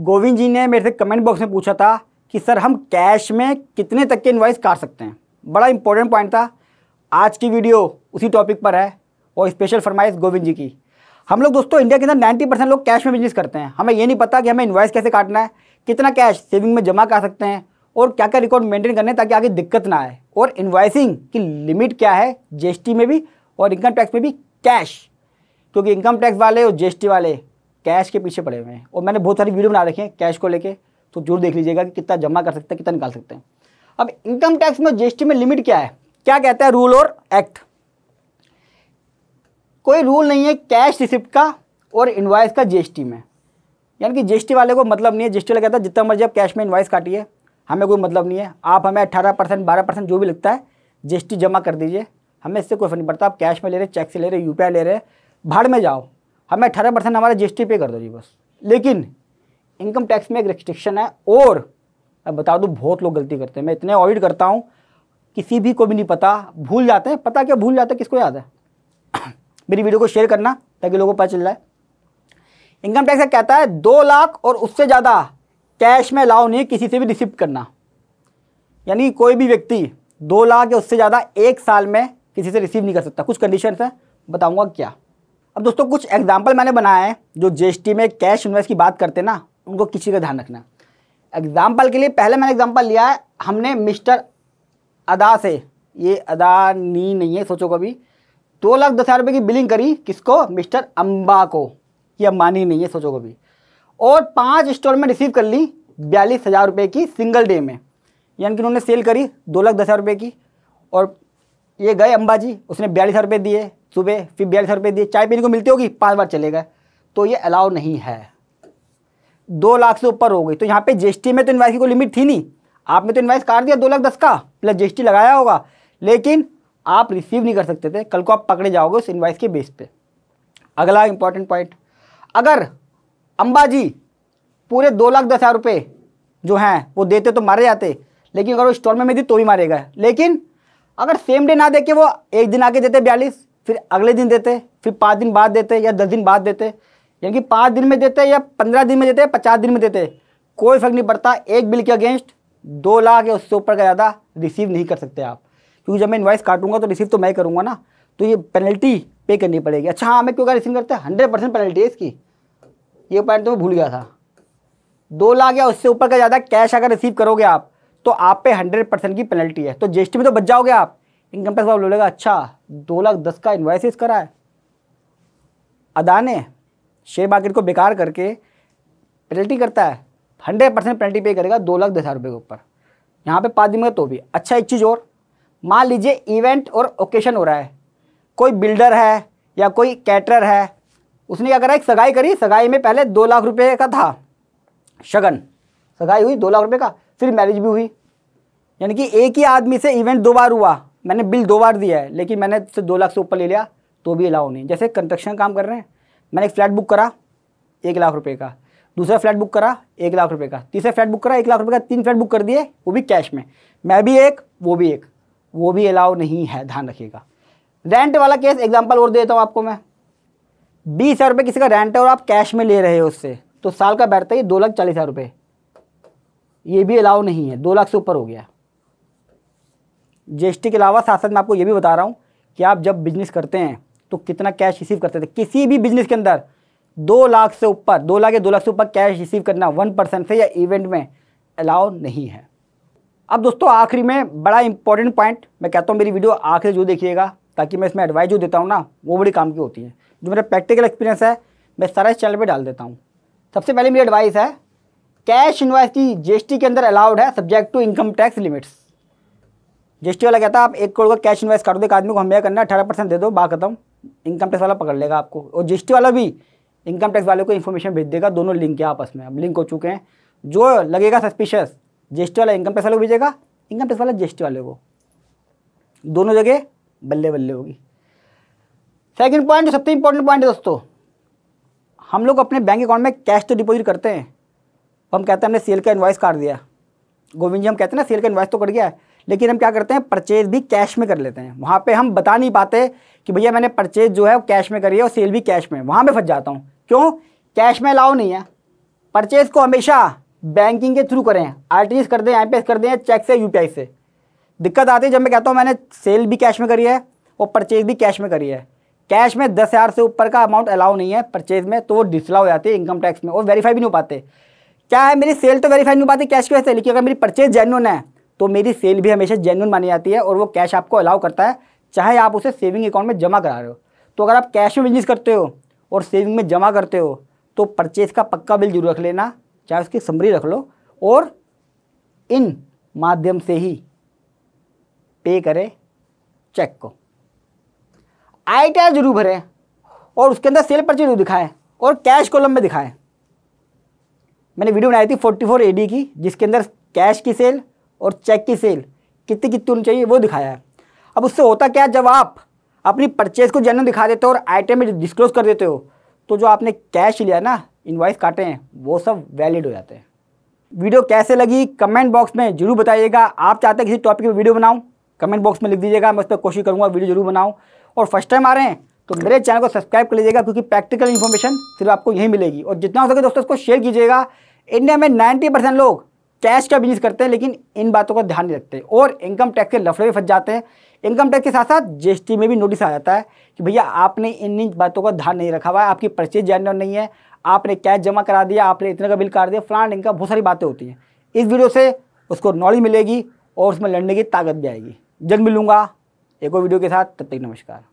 गोविंद जी ने मेरे से कमेंट बॉक्स में पूछा था कि सर हम कैश में कितने तक के इन्वाइस काट सकते हैं बड़ा इंपॉर्टेंट पॉइंट था आज की वीडियो उसी टॉपिक पर है और स्पेशल फरमाइश गोविंद जी की हम लोग दोस्तों इंडिया के अंदर 90 परसेंट लोग कैश में बिजनेस करते हैं हमें ये नहीं पता कि हमें इन्वाइस कैसे काटना है कितना कैश सेविंग में जमा कर सकते हैं और क्या क्या रिकॉर्ड मेंटेन करने ताकि आगे दिक्कत ना आए और इन्वाइसिंग की लिमिट क्या है जीएसटी में भी और इनकम टैक्स में भी कैश क्योंकि इनकम टैक्स वाले और जीएसटी वाले कैश के पीछे पड़े हुए हैं और मैंने बहुत सारी वीडियो बना रखे हैं कैश को लेके तो जरूर देख लीजिएगा कि कितना जमा कर सकते हैं कितना निकाल सकते हैं अब इनकम टैक्स में जीएसटी में लिमिट क्या है क्या कहता है रूल और एक्ट कोई रूल नहीं है कैश रिसिप्ट का और इन्वाइस का जीएसटी में यानी कि जीएसटी वाले को मतलब नहीं है जीएसटी वाला कहता है जितना मर्जी आप कैश में इन्वाइस काटिए हमें कोई मतलब नहीं है आप हमें अट्ठारह परसेंट बारह परसेंट जो भी लगता है जीएसटी जमा कर दीजिए हमें इससे कोई फर्क नहीं पड़ता आप कैश में ले रहे चेक से ले रहे यू ले रहे भाड़ में जाओ हमें अठारह परसेंट हमारा जीएसटी पे कर दो जी बस लेकिन इनकम टैक्स में एक रिस्ट्रिक्शन है और मैं बता दूँ बहुत लोग गलती करते हैं मैं इतने ऑडिट करता हूँ किसी भी को भी नहीं पता भूल जाते हैं पता क्या भूल जाते हैं किसको याद है मेरी वीडियो को शेयर करना ताकि लोगों को पता चल जाए इनकम टैक्स कहता है दो लाख और उससे ज़्यादा कैश में लाओ नहीं किसी से भी रिसिप्ट करना यानी कोई भी व्यक्ति दो लाख या उससे ज़्यादा एक साल में किसी से रिसीव नहीं कर सकता कुछ कंडीशन है बताऊँगा क्या अब दोस्तों कुछ एग्जाम्पल मैंने बनाए हैं जो जी में कैश इन्वेस्ट की बात करते ना उनको किसी का ध्यान रखना एग्जाम्पल के लिए पहले मैंने एग्जाम्पल लिया है हमने मिस्टर अदा से ये अदा नी नहीं है सोचो कभी दो लाख दस हज़ार रुपये की बिलिंग करी किसको मिस्टर अम्बा को ये अम्बानी नहीं है सोचो कभी और पांच स्टोर में रिसीव कर ली बयालीस हज़ार रुपये की सिंगल डे में यानी कि उन्होंने सेल करी दो लाख दस हज़ार रुपये की और ये गए अम्बा जी उसने बयालीस हज़ार रुपये दिए सुबह फिर बयालीस रुपये दिए चाय पीने को मिलती होगी पाँच बार चले गए तो ये अलाउ नहीं है दो लाख से ऊपर हो गई तो यहाँ पे जीएसटी में तो इन्वाइस की कोई लिमिट थी नहीं आपने तो इन्वाइस काट दिया दो लाख दस का प्लस जीएसटी लगाया होगा लेकिन आप रिसीव नहीं कर सकते थे कल को आप पकड़े जाओगे उस इन्वाइस के बेस पे अगला इंपॉर्टेंट पॉइंट अगर अंबाजी पूरे दो लाख दस हज़ार रुपये जो हैं वो देते तो मारे जाते लेकिन अगर वो स्टॉल में दी तो भी मारेगा लेकिन अगर सेम डे ना दे के वो एक दिन आके देते बयालीस फिर अगले दिन देते फिर पाँच दिन बाद देते या दस दिन बाद देते यानी कि पाँच दिन में देते या पंद्रह दिन में देते पचास दिन में देते कोई फर्क नहीं पड़ता एक बिल के अगेंस्ट दो लाख या उससे ऊपर का ज़्यादा रिसीव नहीं कर सकते आप क्योंकि जब मैं इन्वाइस काटूंगा तो रिसीव तो मैं करूँगा ना तो ये पेनल्टी पे करनी पड़ेगी अच्छा हाँ हमें क्यों क्या रिसीव करते हैं हंड्रेड परसेंट पेनल्टी है इसकी ये पॉइंट तो मैं भूल गया था दो लाख या उससे ऊपर का ज़्यादा कैश अगर रिसीव करोगे आप तो आप पे हंड्रेड परसेंट की पेनल्टी है तो टी में तो बच जाओगे आप इनकम टैक्स वाला बोलेगा अच्छा दो लाख दस का इन्वाइसिस करा है अदा ने शेयर मार्केट को बेकार करके पेनल्टी करता है हंड्रेड परसेंट पेनल्टी पे करेगा दो लाख दस हज़ार रुपये के ऊपर यहाँ पे पाँच दिन में तो भी अच्छा एक चीज़ और मान लीजिए इवेंट और ओकेशन हो रहा है कोई बिल्डर है या कोई कैटरर है उसने क्या करा एक सगाई करी सगाई में पहले दो लाख रुपये का था शगन सगाई हुई दो लाख रुपये का फिर मैरिज भी हुई यानी कि एक ही आदमी से इवेंट दो बार हुआ मैंने बिल दो बार दिया है लेकिन मैंने सिर्फ तो दो लाख से ऊपर ले लिया तो भी अलाउ नहीं जैसे कंस्ट्रक्शन काम कर रहे हैं मैंने एक फ्लैट बुक करा एक लाख रुपये का दूसरा फ्लैट बुक करा एक लाख रुपये का तीसरा फ्लैट बुक करा एक लाख रुपये का तीन फ्लैट बुक कर दिए वो भी कैश में मैं भी एक वो भी एक वो भी अलाउ नहीं है ध्यान रखिएगा रेंट वाला केस एग्जाम्पल और देता हूँ आपको मैं बीस हज़ार रुपये किसी का रेंट है और आप कैश में ले रहे हो उससे तो साल का बैठता ही दो लाख चालीस हज़ार रुपये ये भी अलाउ नहीं है दो लाख से ऊपर हो गया जीएसटी के अलावा साथ साथ मैं आपको ये भी बता रहा हूँ कि आप जब बिजनेस करते हैं तो कितना कैश रिसीव करते थे किसी भी बिजनेस के अंदर दो लाख से ऊपर दो लाख या दो लाख से ऊपर कैश रिसीव करना वन परसेंट से या इवेंट में अलाउ नहीं है अब दोस्तों आखिरी में बड़ा इंपॉर्टेंट पॉइंट मैं कहता हूँ मेरी वीडियो आखिर जो देखिएगा ताकि मैं इसमें एडवाइस जो देता हूँ ना वो बड़ी काम की होती है जो मेरा प्रैक्टिकल एक्सपीरियंस है मैं सारा इस चैनल पर डाल देता हूँ सबसे पहले मेरी एडवाइस है कैश इन्वाइस की जी के अंदर अलाउड है subject to income tax limits GST वाला कहता है आप एक करोड़ का कैश इन्वेस्ट कर दो एक आदमी को हमें करना अठारह परसेंट दे दो बात खत्म इनकम टैक्स वाला पकड़ लेगा आपको और जीएसटी वाला भी इनकम टैक्स वाले को इन्फॉर्मेशन भेज देगा दोनों लिंक है आपस में अब लिंक हो चुके हैं जो लगेगा सस्पिशियस जीएसटी वाला इनकम टैक्स वाले को भेजेगा इनकम टैक्स वाला जीएसटी वाले को दोनों जगह बल्ले बल्ले होगी सेकेंड पॉइंट सबसे इंपॉर्टेंट पॉइंट है दोस्तों हम लोग अपने बैंक अकाउंट में कैश तो डिपोजिट करते हैं हम कहते हैं हमने सेल का इन्वाइस काट दिया गोविंद जी हम कहते हैं ना सेल का इन्वाइस तो कट गया है लेकिन हम क्या करते हैं परचेज भी कैश में कर लेते हैं वहाँ पर हम बता नहीं पाते कि भैया मैंने परचेज जो है वो कैश में करी है और सेल भी कैश में वहाँ पर फंस जाता हूँ क्यों कैश में अलाउ नहीं है परचेज को हमेशा बैंकिंग के थ्रू करें आर कर दें आई कर दें चेक से यू से दिक्कत आती है जब मैं कहता हूँ मैंने सेल भी कैश में करी है और परचेज भी कैश में करी है कैश में दस हज़ार से ऊपर का अमाउंट अलाउ नहीं है परचेज में तो वो डिसलाउ हो जाती है इनकम टैक्स में और वेरीफाई भी नहीं हो पाते क्या है मेरी सेल तो वेरीफाई नहीं हो पाती कैश की वजह से लेकिन अगर मेरी परचेज जेनुअन है तो मेरी सेल भी हमेशा जेन्यून मानी जाती है और वो कैश आपको अलाउ करता है चाहे आप उसे सेविंग अकाउंट में जमा करा रहे हो तो अगर आप कैश में बिजनेस करते हो और सेविंग में जमा करते हो तो परचेज़ का पक्का बिल जरूर रख लेना चाहे उसकी समरी रख लो और इन माध्यम से ही पे करें चेक को आई टी आर जरूर भरें और उसके अंदर सेल परचेज जरूर दिखाएं और कैश कॉलम में दिखाएं मैंने वीडियो बनाई थी 44 एडी की जिसके अंदर कैश की सेल और चेक की सेल कितनी कितनी होनी चाहिए वो दिखाया है अब उससे होता क्या जब आप अपनी परचेज को जनरल दिखा देते हो और आइटम डिस्क्लोज कर देते हो तो जो आपने कैश लिया ना इन्वाइस काटे हैं वो सब वैलिड हो जाते हैं वीडियो कैसे लगी कमेंट बॉक्स में जरूर बताइएगा आप चाहते हैं किसी टॉपिक पर वीडियो बनाऊँ कमेंट बॉक्स में लिख दीजिएगा मैं उस पर कोशिश करूँगा वीडियो जरूर बनाऊँ और फर्स्ट टाइम आ रहे हैं तो मेरे चैनल को सब्सक्राइब कर लीजिएगा क्योंकि प्रैक्टिकल इन्फॉर्मेशन सिर्फ आपको यहीं मिलेगी और जितना हो सके दोस्तों इसको शेयर कीजिएगा इंडिया में 90 परसेंट लोग कैश का बिजनेस करते हैं लेकिन इन बातों का ध्यान नहीं रखते और इनकम टैक्स के लफड़े में फंस जाते हैं इनकम टैक्स के साथ साथ जीएसटी में भी नोटिस आ जाता है कि भैया आपने इन इन बातों का ध्यान नहीं रखा हुआ है आपकी परचेज जानवर नहीं है आपने कैश जमा करा दिया आपने इतने का बिल काट दिया फ्लान इनका बहुत सारी बातें होती हैं इस वीडियो से उसको नॉलेज मिलेगी और उसमें लड़ने की ताकत भी आएगी जल्द मिलूँगा एक और वीडियो के साथ तब तक नमस्कार